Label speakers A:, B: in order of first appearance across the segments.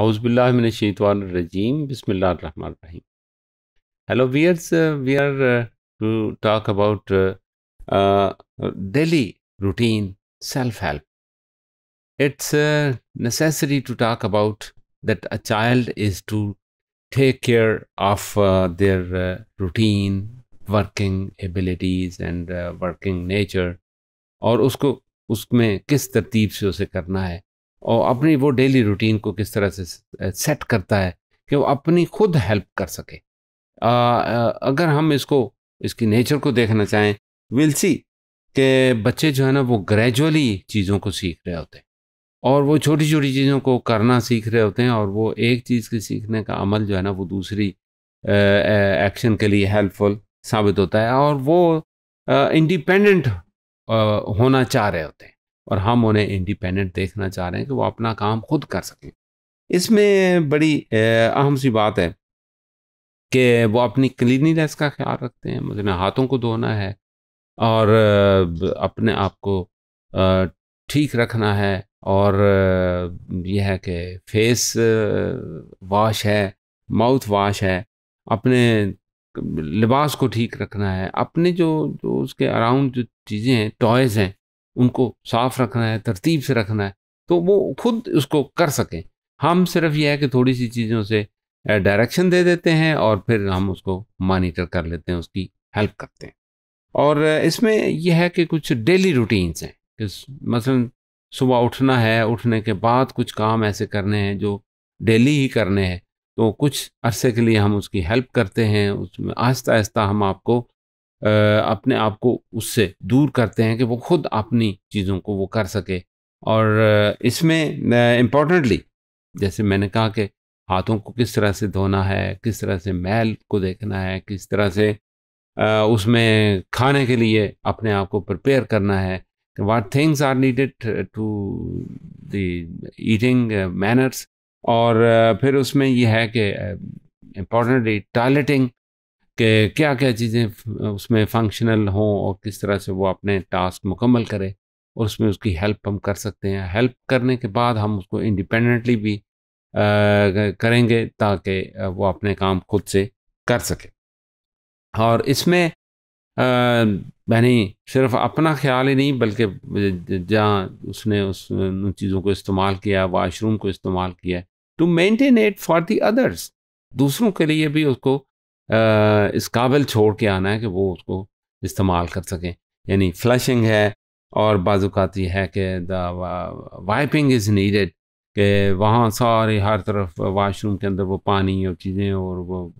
A: आउज़बिल्लाशीतवानरजीम बिसमीम hello viewers we are to talk about daily routine self help it's necessary to talk about that a child is to take care of their routine working abilities and working nature और उसको उसमें किस तरतीब से उसे करना है और अपनी वो डेली रूटीन को किस तरह से सेट करता है कि वो अपनी खुद हेल्प कर सके आ, अगर हम इसको इसकी नेचर को देखना चाहें विल सी कि बच्चे जो है ना वो ग्रेजुअली चीज़ों को सीख रहे होते हैं और वो छोटी छोटी चीज़ों को करना सीख रहे होते हैं और वो एक चीज़ के सीखने का अमल जो है ना वो दूसरी एक्शन के लिए हेल्पफुल साबित होता है और वो इंडिपेंडेंट होना चाह रहे होते हैं और हम उन्हें इंडिपेंडेंट देखना चाह रहे हैं कि वो अपना काम खुद कर सकें इसमें बड़ी अहम सी बात है कि वो अपनी क्लिनिनेस का ख्याल रखते हैं मुझे हाथों को धोना है और अपने आप को ठीक रखना है और यह है कि फेस वॉश है माउथ वॉश है अपने लिबास को ठीक रखना है अपने जो जो उसके अराउंड जो चीज़ें हैं टॉयज़ हैं उनको साफ रखना है तरतीब से रखना है तो वो खुद उसको कर सकें हम सिर्फ यह है कि थोड़ी सी चीज़ों से डायरेक्शन दे देते हैं और फिर हम उसको मॉनिटर कर लेते हैं उसकी हेल्प करते हैं और इसमें यह है कि कुछ डेली रूटीन्स हैं कि मसलन सुबह उठना है उठने के बाद कुछ काम ऐसे करने हैं जो डेली ही करने हैं तो कुछ अरसे के लिए हम उसकी हेल्प करते हैं उसमें आहिस्ता आहिस्ता हम आपको अपने आप को उससे दूर करते हैं कि वो खुद अपनी चीज़ों को वो कर सके और इसमें इम्पोर्टेंटली जैसे मैंने कहा कि हाथों को किस तरह से धोना है किस तरह से मैल को देखना है किस तरह से उसमें खाने के लिए अपने आप को प्रिपेयर करना है what things are needed to the eating eating manners और फिर उसमें यह है कि इम्पोर्टेंटली टॉयलेटिंग कि क्या क्या चीज़ें उसमें फंक्शनल हों और किस तरह से वो अपने टास्क मुकम्मल करे और उसमें उसकी हेल्प हम कर सकते हैं हेल्प करने के बाद हम उसको इंडिपेंडेंटली भी आ, करेंगे ताकि वो अपने काम खुद से कर सके और इसमें यानी सिर्फ अपना ख्याल ही नहीं बल्कि जहाँ उसने उस उन चीज़ों को इस्तेमाल किया वाशरूम को इस्तेमाल किया to maintain it for the others दूसरों के लिए भी उसको इस काबिल छोड़ के आना है कि वो उसको इस्तेमाल कर सकें यानी फ्लशिंग है और बाजूकात ये है कि द वाइपिंग इज़ नीडेड कि वहाँ सारे हर तरफ वाशरूम के अंदर वो पानी और चीज़ें और वो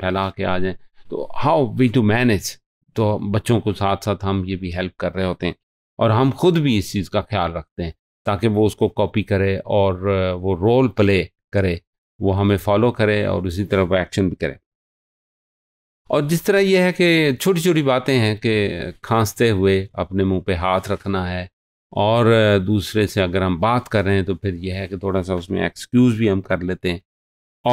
A: फैला के आ जाएँ तो हाउ वी टू मैनेज तो बच्चों को साथ साथ हम ये भी हेल्प कर रहे होते हैं और हम खुद भी इस चीज़ का ख्याल रखते हैं ताकि वो उसको कॉपी करे और वो रोल प्ले करे वो हमें फॉलो करे और उसी तरह वो एक्शन भी करें और जिस तरह यह है कि छोटी छोटी बातें हैं कि खांसते हुए अपने मुंह पे हाथ रखना है और दूसरे से अगर हम बात कर रहे हैं तो फिर यह है कि थोड़ा सा उसमें एक्सक्यूज़ भी हम कर लेते हैं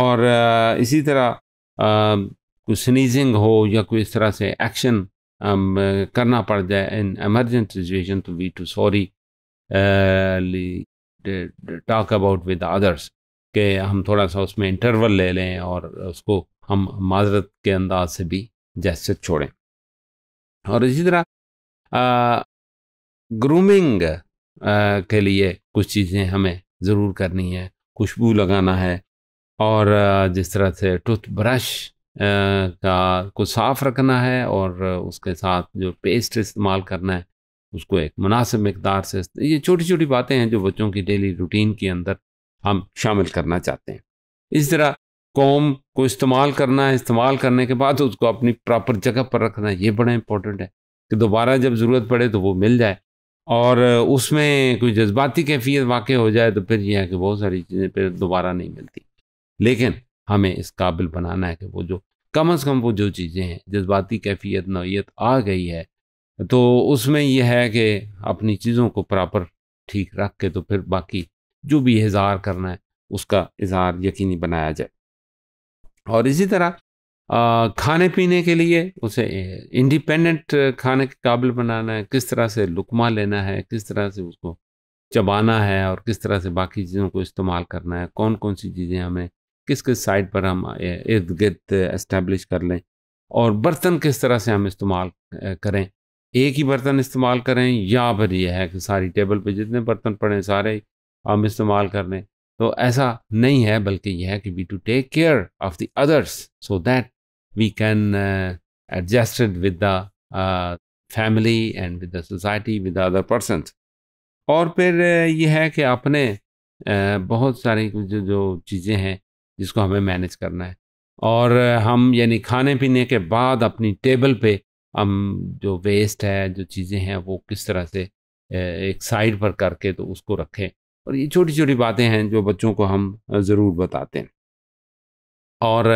A: और इसी तरह कोई स्नीजिंग हो या कोई इस तरह से एक्शन करना पड़ जाए in emergent situation to we to sorry talk about with others के हम थोड़ा सा उसमें इंटरवल ले लें और उसको हम माजरत के अंदाज से भी जैसे छोड़ें और इसी तरह ग्रूमिंग के लिए कुछ चीज़ें हमें ज़रूर करनी है खुशबू लगाना है और जिस तरह से टूथब्रश का को साफ़ रखना है और उसके साथ जो पेस्ट इस्तेमाल करना है उसको एक मुनासिब मकदार से ये छोटी छोटी बातें हैं जो बच्चों की डेली रूटीन के अंदर हम शामिल करना चाहते हैं इस तरह कौम को इस्तेमाल करना है इस्तेमाल करने के बाद उसको अपनी प्रॉपर जगह पर रखना है ये बड़ा इंपॉर्टेंट है कि दोबारा जब ज़रूरत पड़े तो वो मिल जाए और उसमें कोई जज्बाती कैफियत वाक़ हो जाए तो फिर यह है कि बहुत सारी चीज़ें फिर दोबारा नहीं मिलती लेकिन हमें इस काबिल बनाना है कि वो जो कम अज़ कम वो जो चीज़ें हैं जज्बाती कैफियत नौीयत आ गई है तो उसमें यह है कि अपनी चीज़ों को प्रॉपर ठीक रख के तो फिर बाकी जो भी इजहार करना है उसका इजहार यकीनी बनाया जाए और इसी तरह खाने पीने के लिए उसे इंडिपेंडेंट खाने के काबिल बनाना है किस तरह से लुकमा लेना है किस तरह से उसको चबाना है और किस तरह से बाकी चीज़ों को इस्तेमाल करना है कौन कौन सी चीज़ें हमें किस किस साइड पर हम इर्द गिर्द इस्टेब्लिश कर लें और बर्तन किस तरह से हम इस्तेमाल करें एक ही बर्तन इस्तेमाल करें या फिर यह है कि सारी टेबल पर जितने बर्तन पड़े सारे हम इस्तेमाल कर लें तो ऐसा नहीं है बल्कि यह है कि we to take care of the others so that we can adjusted with the family and with the society with the other person और फिर uh, यह है कि अपने uh, बहुत सारी जो जो चीज़ें हैं जिसको हमें मैनेज करना है और uh, हम यानी खाने पीने के बाद अपनी टेबल पे हम जो वेस्ट है जो चीज़ें हैं वो किस तरह से एक साइड पर करके तो उसको रखें और ये छोटी छोटी बातें हैं जो बच्चों को हम ज़रूर बताते हैं और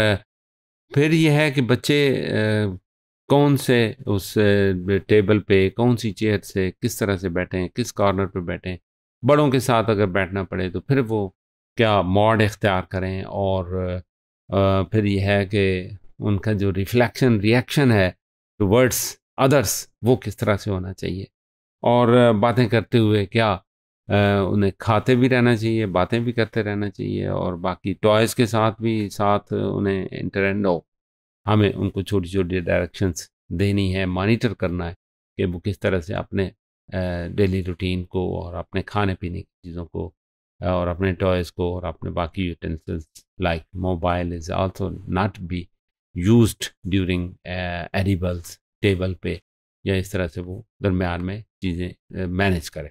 A: फिर यह है कि बच्चे कौन से उस टेबल पे कौन सी चेयर से किस तरह से बैठें किस कॉर्नर पे बैठें बड़ों के साथ अगर बैठना पड़े तो फिर वो क्या मॉड इख्तियार करें और फिर यह है कि उनका जो रिफ्लेक्शन रिएक्शन है टू वर्ड्स अदर्स वो किस तरह से होना चाहिए और बातें करते हुए क्या उन्हें खाते भी रहना चाहिए बातें भी करते रहना चाहिए और बाकी टॉयज़ के साथ भी साथ उन्हें हो हमें उनको छोटी छोटी डायरेक्शंस देनी है मॉनिटर करना है कि वो किस तरह से अपने डेली रूटीन को और अपने खाने पीने की चीज़ों को और अपने टॉयज़ को और अपने बाकी utensils like mobile is also not be use during edibles table पे या इस तरह से वो दरमियान में चीज़ें मैनेज करें